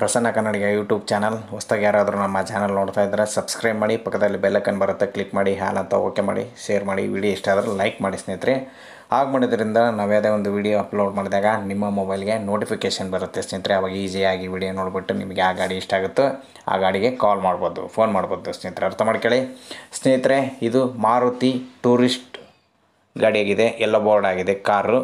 Prasanna Kannadiga YouTube channel ಹೊಸ್ದಾಗ ಯಾರಾದರೂ ನಮ್ಮ ಚಾನಲ್ ನೋಡ್ತಾ ಇದ್ದರೆ ಸಬ್ಸ್ಕ್ರೈಬ್ ಮಾಡಿ ಪಕ್ಕದಲ್ಲಿ ಬೆಲ್ಲಕ್ಕನ್ ಬರುತ್ತೆ ಕ್ಲಿಕ್ ಮಾಡಿ ಹಾಲ್ ಅಂತ ಓಕೆ ಮಾಡಿ ಶೇರ್ ಮಾಡಿ ವಿಡಿಯೋ ಇಷ್ಟ ಆದರೆ ಲೈಕ್ ಮಾಡಿ ಸ್ನೇಹಿತರೆ ಹಾಗೆ ಮಾಡಿದ್ರಿಂದ ನಾವು ಯಾವುದೇ ಒಂದು ವಿಡಿಯೋ ಅಪ್ಲೋಡ್ ಮಾಡಿದಾಗ ನಿಮ್ಮ ಮೊಬೈಲ್ಗೆ ನೋಟಿಫಿಕೇಷನ್ ಬರುತ್ತೆ ಸ್ನೇಹಿತರೆ ಅವಾಗ ಈಸಿಯಾಗಿ ವಿಡಿಯೋ ನೋಡಿಬಿಟ್ಟು ನಿಮಗೆ ಆ ಗಾಡಿ ಇಷ್ಟ ಆಗುತ್ತೋ ಆ ಗಾಡಿಗೆ ಕಾಲ್ ಮಾಡ್ಬೋದು ಫೋನ್ ಮಾಡ್ಬೋದು ಸ್ನೇಹಿತರೆ ಅರ್ಥ ಮಾಡ್ಕೊಳ್ಳಿ ಸ್ನೇಹಿತರೆ ಇದು ಮಾರುತಿ ಟೂರಿಸ್ಟ್ ಗಾಡಿಯಾಗಿದೆ ಎಲ್ಲೋ ಬೋರ್ಡ್ ಆಗಿದೆ car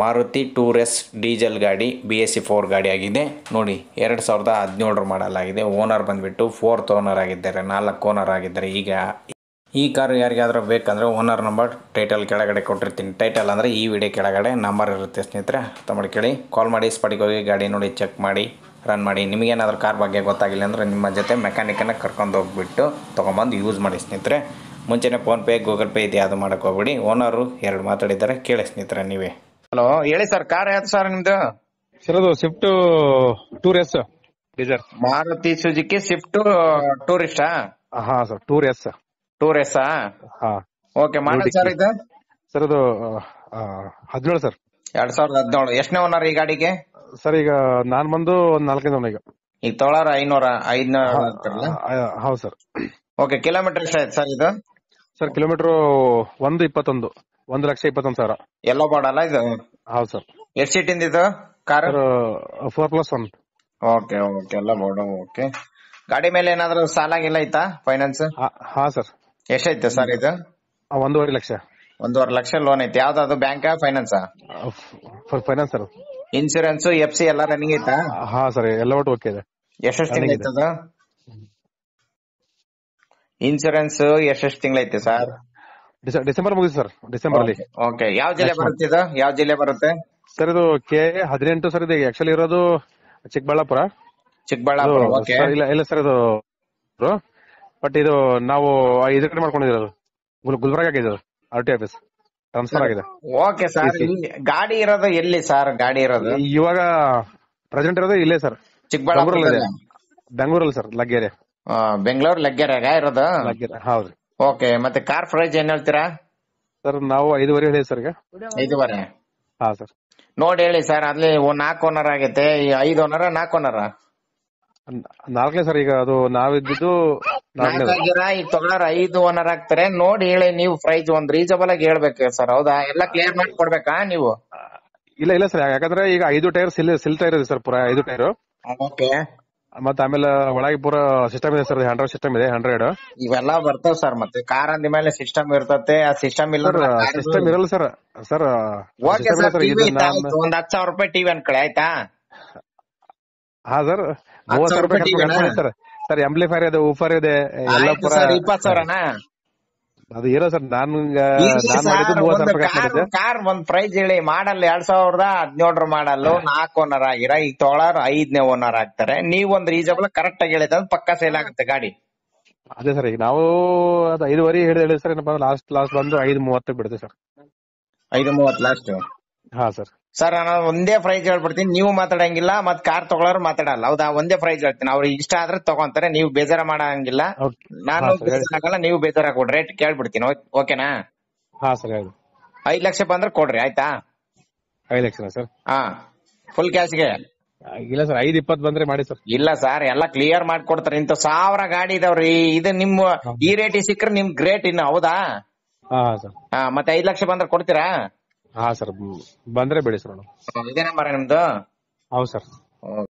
Maruti tour S diesel ಗಾಡಿ ಬಿ ಎಸ್ ಸಿ ಫೋರ್ ಗಾಡಿ ಆಗಿದೆ ನೋಡಿ ಎರಡು ಸಾವಿರದ ಹದಿನೇಳರ ಮಾಡಲಾಗಿದೆ ಓನರ್ ಬಂದುಬಿಟ್ಟು ಫೋರ್ತ್ ಓನರ್ ಆಗಿದ್ದಾರೆ ನಾಲ್ಕು ಓನರ್ ಆಗಿದ್ದಾರೆ ಈಗ ಈ ಕಾರು ಯಾರಿಗಾದರೂ ಬೇಕಂದ್ರೆ ಓನರ್ ನಂಬರ್ ಟೈಟಲ್ ಕೆಳಗಡೆ ಕೊಟ್ಟಿರ್ತೀನಿ ಟೈಟಲ್ ಅಂದರೆ ಈ ವಿಡಿಯೋ ಕೆಳಗಡೆ ನಂಬರ್ ಇರುತ್ತೆ ಸ್ನೇಹಿತರೆ ಅರ್ಥ ಕೇಳಿ ಕಾಲ್ ಮಾಡಿ ಸ್ಪಾಟಿಗೆ ಹೋಗಿ ಗಾಡಿ ನೋಡಿ ಚೆಕ್ ಮಾಡಿ ರನ್ ಮಾಡಿ ನಿಮಗೇನಾದರೂ ಕಾರ್ ಬಗ್ಗೆ ಗೊತ್ತಾಗಿಲ್ಲ ಅಂದರೆ ನಿಮ್ಮ ಜೊತೆ ಮೆಕ್ಯಾನಿಕನ್ನು ಕರ್ಕೊಂಡು ಹೋಗ್ಬಿಟ್ಟು ತೊಗೊಂಬಂದು ಯೂಸ್ ಮಾಡಿ ಸ್ನೇಹಿತರೆ ಮುಂಚೆನೇ ಫೋನ್ಪೇ ಗೂಗಲ್ ಪೇ ಅದು ಮಾಡಕ್ಕೆ ಹೋಗ್ಬಿಡಿ ಓನರು ಎರಡು ಮಾತಾಡಿದ್ದಾರೆ ಕೇಳಿ ಸ್ನೇಹಿತರೆ ನೀವೇ ಹಲೋ ಹೇಳಿ ಸರ್ ಕಾರ್ ಯಾವ್ದು ಸರ್ ನಿಮ್ದು ಸರ್ ಅದು Swift tour S diesel Maruti Suzuki Swift ಟೂರಿಸ್ಟಾ ಹಾ sir tour S tour S ಹಾ ಓಕೆ ಮಾಡಿ ಸರ್ ಇದು ಸರ್ ಅದು ಹದಿನೇಳು ಸರ್ ಎರಡ್ ಸಾವಿರದ ಹದಿನೇಳು ಎಷ್ಟನೇ ಓನರ್ ಈ ಗಾಡಿಗೆ ಸರ್ ಈಗ ನಾನ್ ಬಂದು ಒಂದ್ ನಾಲ್ಕೈದು ಈಗ ಈಗ ತೊಳಾರ ಐನೂರ ಐದ್ನೂರ ಹೌದು ಸರ್ ಓಕೆ ಕಿಲೋಮೀಟರ್ ಎಷ್ಟಾಯ್ತು ಸರ್ ಇದು ಸರ್ ಕಿಲೋಮೀಟರ್ ಒಂದು ಇಪ್ಪತ್ತೊಂದು ಒಂದು ಲಕ್ಷ ಇಪ್ಪತ್ತೊಂದು ಸಾವಿರ ಎಲ್ಲೋ ಮಾಡಲ್ಲ ಇದು ಹೌದು ಸರ್ ಎಷ್ಟು ಸೀಟ್ ಇದು car four plus one okay okay ಎಲ್ಲ ಬೋರ್ಡ್ ಓಕೆ ಗಾಡಿ ಮೇಲೆ ಏನಾದ್ರೂ ಸಾಲ ಆಗಿಲ್ಲ ಐತಾ ಫೈನಾನ್ಸ್ ಹಾ ಸರ್ ಎಷ್ಟೈತೆ ಸರ್ ಇದು ಒಂದೂವರೆ ಲಕ್ಷ ಒಂದೂವರೆ ಲಕ್ಷ ಲೋನ್ ಐತೆ ಯಾವ್ದಾದ್ರು bank finance finance sir insurance F C ಎಲ್ಲ ರನ್ನಿಂಗ್ ಐತಾ ಹಾ ಸರ್ ಎಲ್ಲ ಒಟ್ಟು ಓಕೆ ಇದೆ ಎಷ್ಟೆಷ್ಟು ತಿಂಗಳು ಐತದ ಇನ್ಸೂರೆನ್ಸ್ ಎಷ್ಟೆಷ್ಟು ತಿಂಗಳೈತೆ ಸರ್ ಡಿಸೆಂಬರ್ ಮುಗಿದು ಸರ್ ಡಿಸೆಂಬರ್ ಅಲ್ಲಿ ಓಕೆ ಯಾವ ಜಿಲ್ಲೆ ಬರುತ್ತೆ ಇದು ಯಾವ ಜಿಲ್ಲೆ ಬರುತ್ತೆ ಸರ್ ಇದು ಕೆ ಹದಿನೆಂಟು ಸರ್ ಇದು ಆಕ್ಚುಲಿ ಇರೋದು ಚಿಕ್ಕಬಳ್ಳಾಪುರ ಚಿಕ್ಕಬಳ್ಳಾಪುರ ಇಲ್ಲ ಇಲ್ಲ ಸರ್ ಇದು ಬಟ್ ಇದು ನಾವು ಇದ್ರ ಕಡೆ ಮಾಡ್ಕೊಂಡಿರೋದು ಗುಲ್ಬರ್ಗ ಆಗಿದೆ ಆರ್ ಟಿ ಆಫೀಸ್ ಟ್ರಾನ್ಸ್ಫರ್ ಆಗಿದೆ ಓಕೆ ಸರ್ ಗಾಡಿ ಇರೋದು ಎಲ್ಲಿ ಸರ್ ಗಾಡಿ ಇರೋದು ಇವಾಗ ಪ್ರೆಸೆಂಟ್ ಇರೋದು ಇಲ್ಲೇ ಸರ್ ಚಿಕ್ಕಬಳ್ಳಾಪುರ ಬೆಂಗಳೂರಲ್ಲಿ ಸರ್ ಲಗ್ಗೆರೆ ಬೆಂಗಳೂರು ಲಗ್ಗೆರಾಗ ಇರೋದು ಹೌದು ಓಕೆ ಮತ್ತೆ ಕಾರ್ ಪ್ರೈಸ್ ಏನ್ ಹೇಳ್ತೀರಾ ಸರ್ ನಾವು ಐದುವರೆ ಹೇಳಿ ಸರ್ ಈಗ ಐದುವರೆ ಹಾ ಸರ್ ನೋಡಿ ಹೇಳಿ ಸರ್ ಅಲ್ಲಿ ನಾಲ್ಕು ಓನರ್ ಆಗೈತೆ ಐದು ಓನರ ನಾಲ್ಕು ಓನರ ನಾಲ್ಕನೇ ಸರ್ ಈಗ ಅದು ನಾವಿದ್ದು ಈಗ ತಗೊಳ್ಳೋರು ಐದು ಓನರ್ ಆಗ್ತಾರೆ ನೋಡಿ ಹೇಳಿ ನೀವು ಪ್ರೈಸ್ ಒಂದ್ ರೀಸಬಲ್ ಆಗಿ ಹೇಳ್ಬೇಕು ಸರ್ ಹೌದಾ ಎಲ್ಲ ಕ್ಲಿಯರ್ ಮಾಡಿ ಕೊಡ್ಬೇಕಾ ನೀವು ಇಲ್ಲ ಇಲ್ಲ ಸರ್ ಯಾಕಂದ್ರೆ ಈಗ ಐದು ಟೈರ್ ಸಿಲ್ ಸಿಲ್ತಾ ಇರೋದು ಸರ್ ಪೂರ ಐದು ಟೈರ್ ಓಕೆ ಮತ್ತ್ ಆಮೇಲೆ ಒಳಗೆ ಪೂರ ಸಿಸ್ಟಮ್ ಇದೆ ಸರ್ ಹಂಡ್ರೆಡ್ ಸಿಸ್ಟಮ್ ಇದೆ ಹಂಡ್ರೆಡ್ ಇವೆಲ್ಲಾ ಬರ್ತಾವ ಸರ್ ಮತ್ತೆ ಕಾರ್ ಅಂದ ಮೇಲೆ ಸಿಸ್ಟಮ್ ಇರ್ತತೆ ಆ ಸಿಸ್ಟಮ್ ಇಲ್ಲ ಸಿಸ್ಟಮ್ ಇರಲ್ಲ ಸರ್ ಸರ್ ಒಂದ್ ಹತ್ತು ಸಾವಿರ ರೂಪಾಯಿ ಟಿವಿ ಅಂತ ಆಯ್ತಾ ಹಾ ಸರ್ ಮೂವತ್ತು ಸಾವಿರ ರೂಪಾಯಿ ಸರ್ ಎಂಪ್ಲಿಫೈರ್ ಇದೆ ಊಫರ್ ಇದೆ ಎಲ್ಲ ಪೂರ ಇಪ್ಪತ್ತು ಸಾವಿರನಾ ಅದು ಏನೋ ಸರ್ ನಾನು ಕಾರ್ ಒಂದ್ ಪ್ರೈಸ್ ಹೇಳಿ ಮಾಡಲ್ ಎರಡ್ ಸಾವಿರದ ಹದಿನೇಳರ ಮಾಡಲ್ ನಾಲ್ಕು ಓನರ್ ಆಗಿರ ಈಗ ತೊಳಾರ ಐದನೇ ಓನರ್ ಆಗ್ತಾರೆ ಒಂದ್ ರೀಸನಬಲ್ ಕರೆಕ್ಟ್ ಆಗಿ ಹೇಳಿದ್ರೆ ಪಕ್ಕ ಸೇಲ್ ಆಗುತ್ತೆ ಗಾಡಿ ಅದೇ ಸರ್ ಈಗ ನಾವು ಅದು ಐದುವರೆ ಹಿಡಿದು ಹೇಳಿ ಸರ್ ಏನಪ್ಪ ಲಾಸ್ಟ್ ಲಾಸ್ಟ್ ಬಂದು ಐದು ಮೂವತ್ತಕ್ಕೆ ಬಿಡುತ್ತೆ ಸರ್ ಐದು ಮೂವತ್ತು ಲಾಸ್ಟ್ ಹಾ ಸರ್ ಸರ್ ನಾನು ಒಂದೇ ಪ್ರೈಸ್ ಹೇಳ್ಬಿಡ್ತೀನಿ ನೀವು ಮಾತಾಡಂಗಿಲ್ಲ ಮತ್ ಕಾರ್ ತಗೊಳ್ಳೋರು ಮಾತಾಡಲ್ಲ ಹೌದಾ ಒಂದೇ ಪ್ರೈಸ್ ಹೇಳ್ತೀನಿ ಅವ್ರ ಇಷ್ಟ ಆದ್ರೆ ತಗೊಂತಾರೆ ನೀವು ಬೇಜಾರ ಮಾಡಂಗಿಲ್ಲ ನಾನು ನೀವು ನೀವು ಕೊಡ್ರಿ ರೇಟ್ ಕೇಳ್ಬಿಡ್ತೀನಿ ಓಕೆನಾ ಹಾ ಸರ್ ಹೇಳಿ ಐದ್ ಲಕ್ಷ ಬಂದ್ರೆ ಕೊಡ್ರಿ ಆಯ್ತಾ ಐದ್ ಲಕ್ಷ ಸರ್ ಹಾ ಫುಲ್ ಕ್ಯಾಶ್ಗೆ ಇಲ್ಲ ಸರ್ ಐದ್ ಇಪ್ಪತ್ ಬಂದ್ರೆ ಮಾಡಿ ಸರ್ ಇಲ್ಲ ಸರ್ ಎಲ್ಲ ಕ್ಲಿಯರ್ ಮಾಡ್ಕೊಡ್ತಾರೆ ಇಂತ ಸಾವಿರ ಗಾಡಿ ಇದಾವ್ರಿ ಇದು ನಿಮ್ ಈ ರೇಟ್ ಸಿಕ್ಕ್ರೆ ನಿಮ್ ಗ್ರೇಟ್ ಇನ್ನು ಹೌದಾ ಹಾ ಸರ್ ಹಾ ಮತ್ತೆ ಐದ್ ಲಕ್ಷ ಬಂದ್ರೆ ಕೊಡ್ತೀರಾ ಹಾ ಸರ್ ಬಂದ್ರೆ ಬಿಡಿ ಸರ್ ಇದೇ ನಂಬರ್ ನಿಮ್ದು ಹೌದ್ ಸರ್